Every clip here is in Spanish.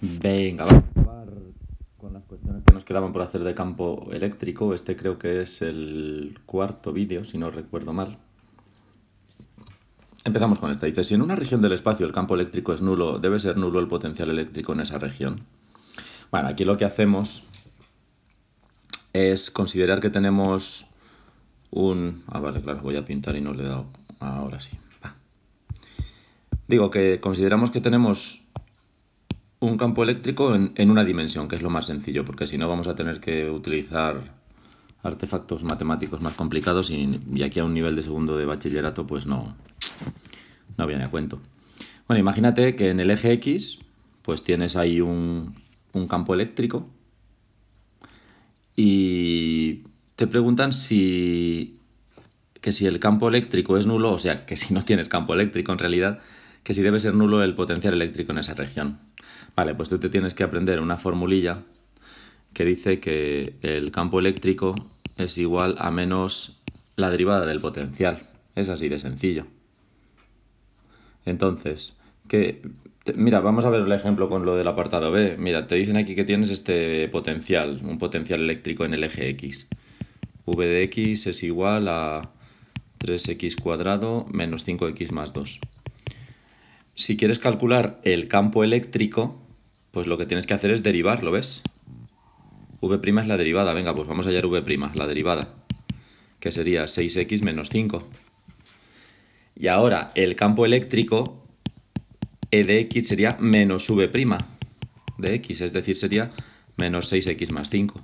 Venga, vamos a acabar con las cuestiones que nos quedaban por hacer de campo eléctrico. Este creo que es el cuarto vídeo, si no recuerdo mal. Empezamos con esta. Dice, si en una región del espacio el campo eléctrico es nulo, debe ser nulo el potencial eléctrico en esa región. Bueno, aquí lo que hacemos es considerar que tenemos un... Ah, vale, claro, voy a pintar y no le he dado... Ahora sí. Va. Digo que consideramos que tenemos un campo eléctrico en, una dimensión, que es lo más sencillo, porque si no vamos a tener que utilizar artefactos matemáticos más complicados y, aquí a un nivel de segundo de bachillerato pues no, no viene a cuento. Bueno, imagínate que en el eje X pues tienes ahí un, un campo eléctrico y te preguntan si que si el campo eléctrico es nulo, o sea, que si no tienes campo eléctrico en realidad, que si debe ser nulo el potencial eléctrico en esa región. Vale, pues tú te tienes que aprender una formulilla que dice que el campo eléctrico es igual a menos la derivada del potencial. Es así de sencillo. Entonces, que mira, vamos a ver el ejemplo con lo del apartado B. Mira, te dicen aquí que tienes este potencial, un potencial eléctrico en el eje X. V de X es igual a 3x cuadrado menos 5x más 2 si quieres calcular el campo eléctrico, pues lo que tienes que hacer es derivarlo, ¿ves? V' es la derivada, venga, pues vamos a hallar V', la derivada, que sería 6x menos 5. Y ahora, el campo eléctrico, E de x sería menos V' de x, es decir, sería menos 6x más 5.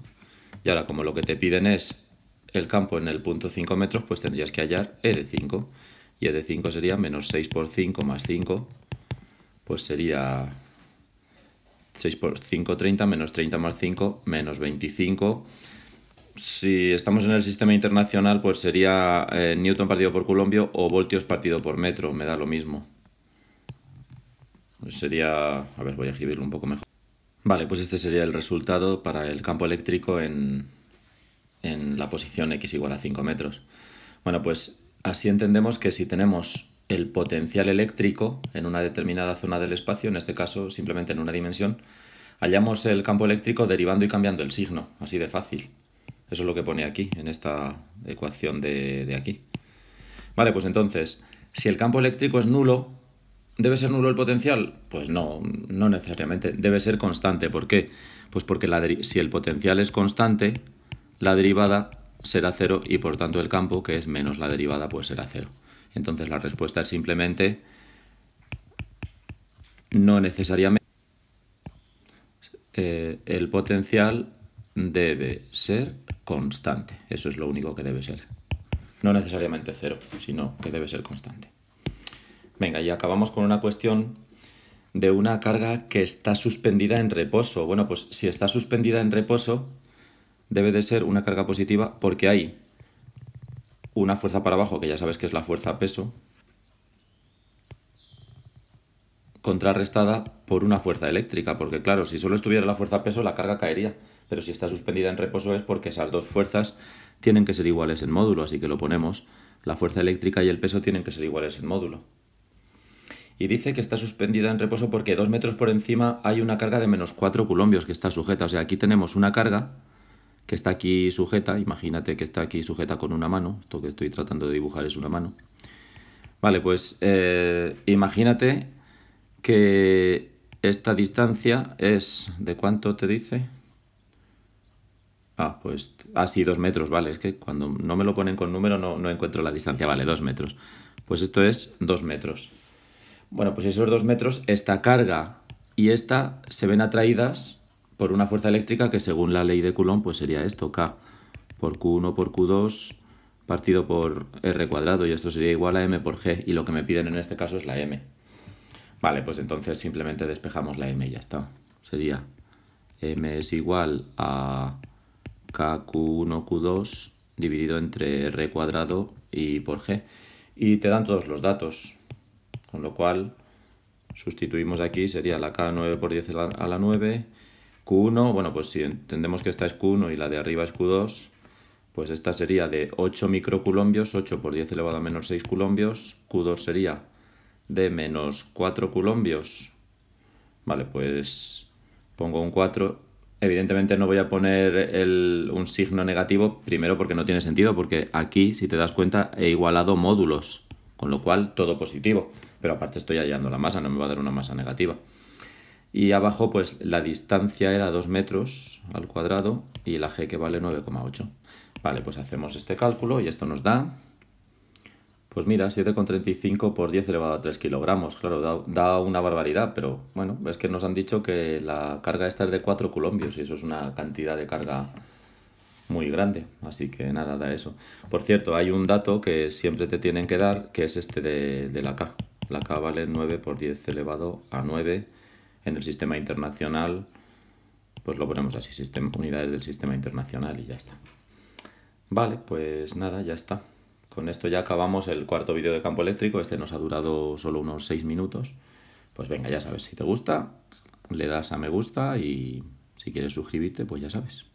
Y ahora, como lo que te piden es el campo en el punto 5 metros, pues tendrías que hallar E de 5. Y E de 5 sería menos 6 por 5 más 5 pues sería 6 por 5, 30, menos 30 más 5, menos 25. Si estamos en el sistema internacional, pues sería eh, Newton partido por Colombia o voltios partido por metro, me da lo mismo. sería, a ver, voy a escribirlo un poco mejor. Vale, pues este sería el resultado para el campo eléctrico en, en la posición x igual a 5 metros. Bueno, pues así entendemos que si tenemos el potencial eléctrico en una determinada zona del espacio, en este caso simplemente en una dimensión, hallamos el campo eléctrico derivando y cambiando el signo, así de fácil. Eso es lo que pone aquí, en esta ecuación de, aquí. Vale, pues entonces, si el campo eléctrico es nulo, ¿debe ser nulo el potencial? Pues no, no necesariamente, debe ser constante. ¿Por qué? Pues porque si el potencial es constante, la derivada será cero y por tanto el campo, que es menos la derivada, pues será cero. Entonces la respuesta es simplemente no necesariamente eh, el potencial debe ser constante. Eso es lo único que debe ser. No necesariamente cero, sino que debe ser constante. Venga, y acabamos con una cuestión de una carga que está suspendida en reposo. Bueno, pues si está suspendida en reposo, debe de ser una carga positiva porque hay una fuerza para abajo, que ya sabes que es la fuerza peso, contrarrestada por una fuerza eléctrica, porque claro, si solo estuviera la fuerza peso, la carga caería, pero si está suspendida en reposo es porque esas dos fuerzas tienen que ser iguales en módulo, así que lo ponemos, la fuerza eléctrica y el peso tienen que ser iguales en módulo. Y dice que está suspendida en reposo porque dos metros por encima hay una carga de menos cuatro Colombios que está sujeta, o sea, aquí tenemos una carga que está aquí sujeta, imagínate que está aquí sujeta con una mano, esto que estoy tratando de dibujar es una mano. Vale, pues eh, imagínate que esta distancia es, ¿de cuánto te dice? Ah, pues así ah, dos metros, vale, es que cuando no me lo ponen con número no, no encuentro la distancia, vale, dos metros. Pues esto es dos metros. Bueno, pues esos dos metros, esta carga y esta se ven atraídas por una fuerza eléctrica que según la ley de Coulomb pues sería esto, K por Q1 por Q2 partido por R cuadrado y esto sería igual a M por G y lo que me piden en este caso es la M. Vale, pues entonces simplemente despejamos la M y ya está. Sería M es igual a KQ1, Q2 dividido entre R cuadrado y por G. Y te dan todos los datos, con lo cual sustituimos aquí, sería la K9 por 10 a la 9 Q1, bueno, pues si entendemos que esta es Q1 y la de arriba es Q2, pues esta sería de 8 microcoulombios, 8 por 10 elevado a menos 6 colombios, Q2 sería de menos 4 colombios, vale, pues pongo un 4, evidentemente no voy a poner un signo negativo, primero porque no tiene sentido, porque aquí, si te das cuenta, he igualado módulos, con lo cual todo positivo, pero aparte estoy hallando la masa, no me va a dar una masa negativa. Y abajo, pues la distancia era 2 metros al cuadrado y la g que vale 9,8. Vale, pues hacemos este cálculo y esto nos da... Pues mira, 7,35 por 10 elevado a 3 kilogramos. Claro, da, una barbaridad, pero bueno, es que nos han dicho que la carga esta es de 4 colombios y eso es una cantidad de carga muy grande. Así que nada, da eso. Por cierto, hay un dato que siempre te tienen que dar, que es este de, de la K. La K vale 9 por 10 elevado a 9 en el sistema internacional, pues lo ponemos así, sistema, unidades del sistema internacional y ya está. Vale, pues nada, ya está. Con esto ya acabamos el cuarto vídeo de campo eléctrico, este nos ha durado solo unos 6 minutos. Pues venga, ya sabes, si te gusta, le das a me gusta y si quieres suscribirte, pues ya sabes.